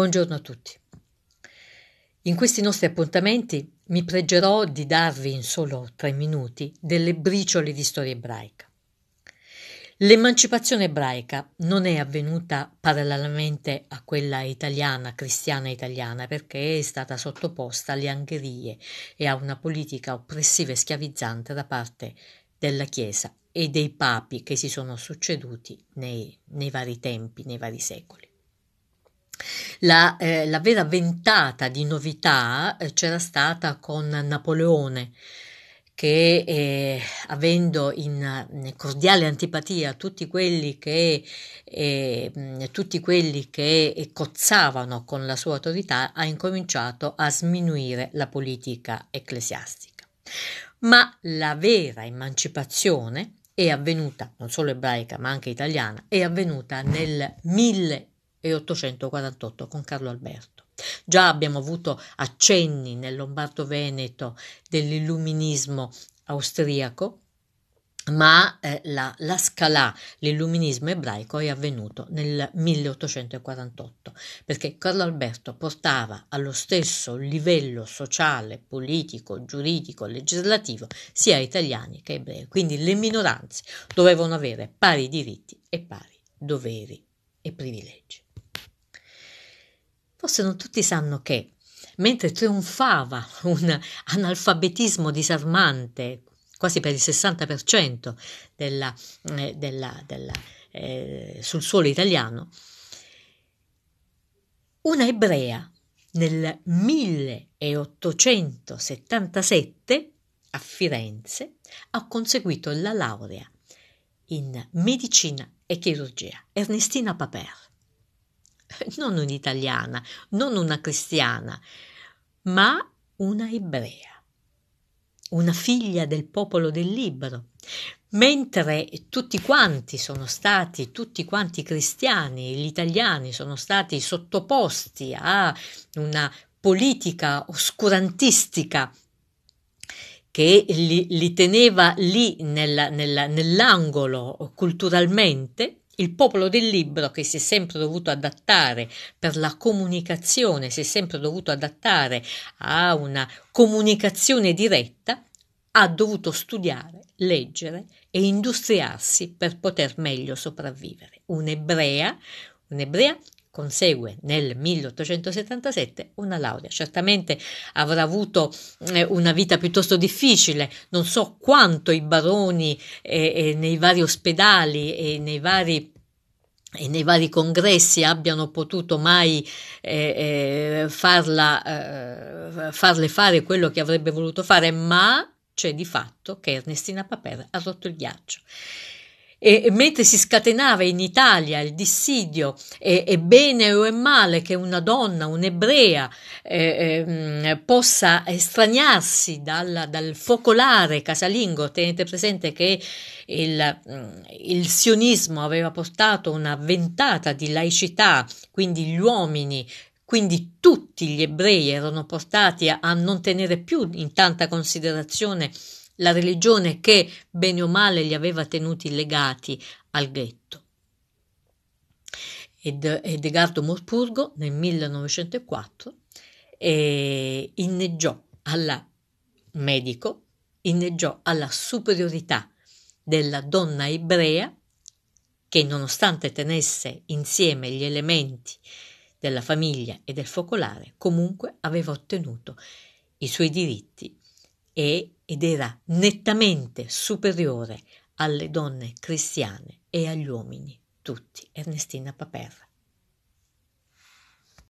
Buongiorno a tutti. In questi nostri appuntamenti mi pregerò di darvi in solo tre minuti delle briciole di storia ebraica. L'emancipazione ebraica non è avvenuta parallelamente a quella italiana, cristiana italiana, perché è stata sottoposta alle angherie e a una politica oppressiva e schiavizzante da parte della Chiesa e dei papi che si sono succeduti nei, nei vari tempi, nei vari secoli. La, eh, la, vera ventata di novità eh, c'era stata con Napoleone che eh, avendo in, in, eh, cordiale antipatia tutti quelli che, eh, tutti quelli che eh, cozzavano con la sua autorità ha incominciato a sminuire la politica ecclesiastica. Ma la vera emancipazione è avvenuta, non solo ebraica ma anche italiana, è avvenuta nel 1000 e 848 con Carlo Alberto. Già abbiamo avuto accenni nel Lombardo-Veneto dell'illuminismo austriaco, ma eh, la, la scalà, l'illuminismo ebraico è avvenuto nel 1848, perché Carlo Alberto portava allo stesso livello sociale, politico, giuridico, legislativo sia italiani che ebrei, quindi le minoranze dovevano avere pari diritti e pari doveri e privilegi. Forse non tutti sanno che, mentre trionfava un analfabetismo disarmante, quasi per il 60% della, eh, della, della, eh, sul suolo italiano, una ebrea nel 1877 a Firenze ha conseguito la laurea in medicina e chirurgia Ernestina Paper. non un'italiana, non una cristiana, ma una ebrea, una figlia del popolo del libro. Mentre tutti quanti sono stati, tutti quanti cristiani, gli italiani sono stati sottoposti a una politica oscurantistica che li, li teneva lì nella, nella, nell'angolo culturalmente, il popolo del libro che si è sempre dovuto adattare per la comunicazione, si è sempre dovuto adattare a una comunicazione diretta, ha dovuto studiare, leggere e industriarsi per poter meglio sopravvivere. Un'ebrea, un'ebrea consegue nel 1877 una laurea. Certamente avrà avuto eh, una vita piuttosto difficile, non so quanto i baroni eh, eh, nei vari ospedali e nei vari e nei vari congressi abbiano potuto mai eh, eh, farla, eh, farle fare quello che avrebbe voluto fare, ma c'è di fatto che Ernestina Paper ha rotto il ghiaccio. E, mentre si scatenava in Italia il dissidio, è, e, bene o è male che una donna, un'ebrea, eh, eh, possa estraniarsi dal, dal, focolare casalingo, tenete presente che il, mm, il sionismo aveva portato una ventata di laicità, quindi gli uomini quindi tutti gli ebrei erano portati a, non tenere più in tanta considerazione la religione che bene o male li aveva tenuti legati al ghetto. Ed, Edegardo Morpurgo nel 1904 eh, inneggiò alla medico, inneggiò alla superiorità della donna ebrea che nonostante tenesse insieme gli elementi della famiglia e del focolare, comunque aveva ottenuto i suoi diritti e ed era nettamente superiore alle donne cristiane e agli uomini tutti. Ernestina Paperra.